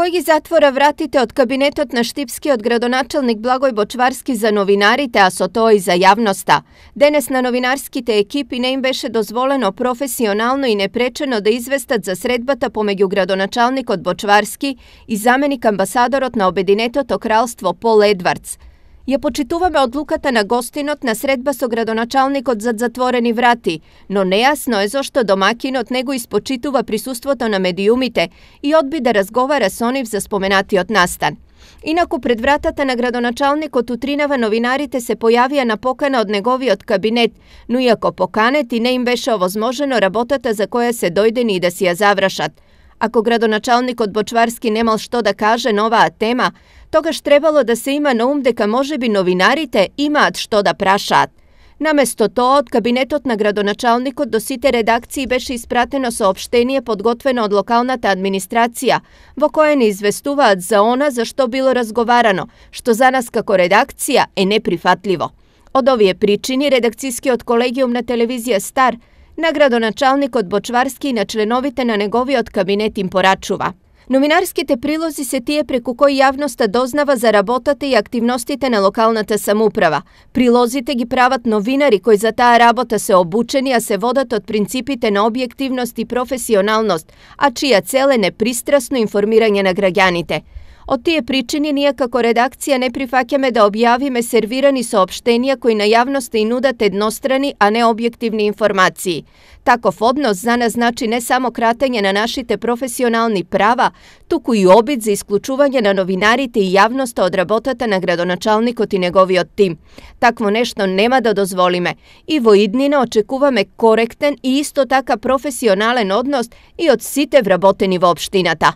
кој ги затвора вратите од кабинетот на Штипскиот градоначелник Благој Бочварски за новинарите, а со тоа и за јавноста. Денес на новинарските екипи не им беше дозволено професионално и непречено да известат за средбата помеѓу градоначалникот Бочварски и заменик амбасадорот на Обединетото кралство Пол Едвардс – ја почитуваме одлуката на гостинот на средба со градоначалникот зад затворени врати, но нејасно е зошто домакинот не го испочитува присуството на медиумите и одби да разговара со нив за споменатиот настан. Инаку пред вратата на градоначалникот утринава новинарите се појавија на покана од неговиот кабинет, но иако поканет и не им беше овозможено работата за која се дојдени и да си ја завршат. Ако градоначалникот Бочварски немал што да каже на оваа тема, тогаш требало да се има на ум дека може би новинарите имаат што да прашаат. Наместо тоа, од кабинетот на градоначалникот до сите редакции беше испратено сообштение подготвено од локалната администрација, во кое не известуваат за она за што било разговарано, што за нас како редакција е неприфатливо. Од овие причини, редакцијскиот колегиум на телевизија Стар, на градоначалникот Бочварски и на членовите на неговиот кабинет им порачува – Новинарските прилози се тие преку кои јавноста дознава за работата и активностите на локалната самуправа. Прилозите ги прават новинари кои за таа работа се обучени, а се водат од принципите на објективност и професионалност, а чија цел е непристрасно информирање на граѓаните. Од тие причини ние како редакција не прифаќаме да објавиме сервирани соопштенија кои на јавноста и нудат еднострани, а не објективни информации. Таков однос за нас значи не само кратење на нашите професионални права, туку и обид за исклучување на новинарите и јавноста од работата на градоначалникот и неговиот тим. Такво нешто нема да дозволиме и во иднина очекуваме коректен и исто така професионален однос и од сите вработени во општината.